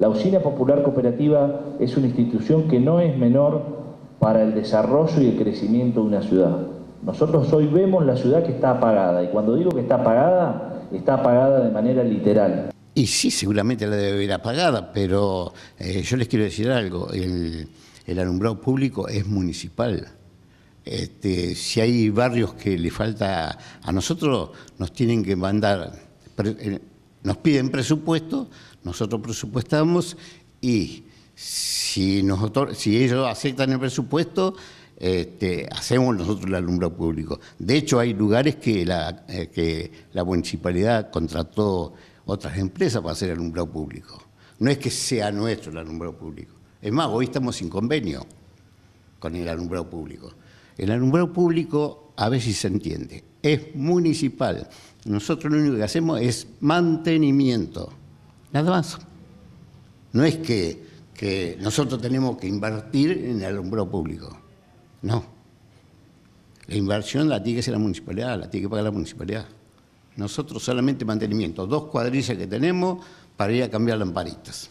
La Usina Popular Cooperativa es una institución que no es menor para el desarrollo y el crecimiento de una ciudad. Nosotros hoy vemos la ciudad que está apagada, y cuando digo que está apagada, está apagada de manera literal. Y sí, seguramente la debe haber apagada, pero eh, yo les quiero decir algo, el, alumbrado público es municipal. Este, si hay barrios que le falta a nosotros, nos tienen que mandar eh, nos piden presupuesto, nosotros presupuestamos y si, si ellos aceptan el presupuesto, este, hacemos nosotros el alumbrado público. De hecho, hay lugares que la, eh, que la municipalidad contrató otras empresas para hacer el alumbrado público. No es que sea nuestro el alumbrado público. Es más, hoy estamos sin convenio con el alumbrado público. El alumbrado público, a ver si se entiende, es municipal. Nosotros lo único que hacemos es mantenimiento, nada más. No es que, nosotros tenemos que invertir en el alumbrado público, no. La inversión la tiene que ser la municipalidad, la tiene que pagar la municipalidad. Nosotros solamente mantenimiento, dos cuadrillas que tenemos para ir a cambiar lamparitas.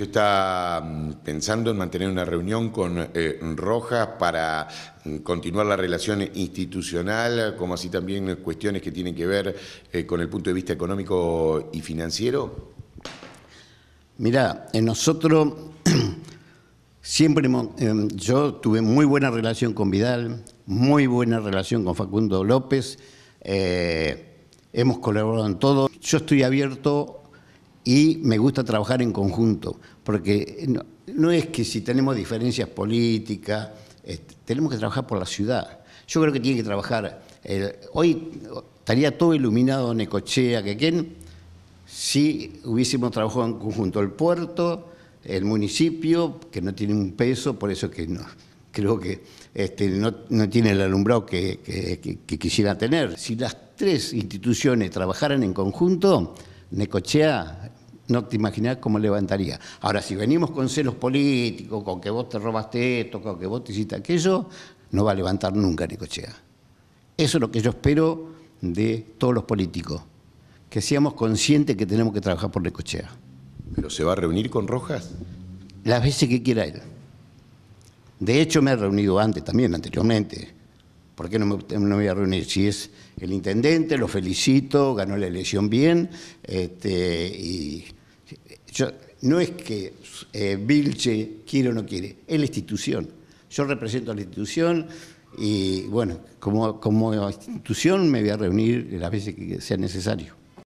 Usted está mm, pensando en mantener una reunión con eh, Rojas para mm, continuar la relación institucional, como así también cuestiones que tienen que ver eh, con el punto de vista económico y financiero. Mirá, nosotros siempre, em, yo tuve muy buena relación con Vidal, muy buena relación con Facundo López, eh, hemos colaborado en todo. Yo estoy abierto y me gusta trabajar en conjunto, porque no, es que si tenemos diferencias políticas, tenemos que trabajar por la ciudad. Yo creo que tiene que trabajar. hoy estaría todo iluminado Necochea, quien si hubiésemos trabajado en conjunto el puerto, el municipio, que no tiene un peso, por eso que no, creo que este, no, tiene el alumbrado que, quisiera tener. Si las tres instituciones trabajaran en conjunto, Necochea no te imaginas cómo levantaría. Ahora, si venimos con celos políticos, con que vos te robaste esto, con que vos te hiciste aquello, no va a levantar nunca Nicochea. Eso es lo que yo espero de todos los políticos, que seamos conscientes que tenemos que trabajar por Nicochea. ¿Pero se va a reunir con Rojas? Las veces que quiera él. De hecho, me he reunido antes también, anteriormente. ¿Por qué no me, voy a reunir? Si es el intendente, lo felicito, ganó la elección bien, este, y yo, no es que eh, Vilche quiere o no quiere, es la institución. Yo represento a la institución y, bueno, como, como institución me voy a reunir las veces que sea necesario.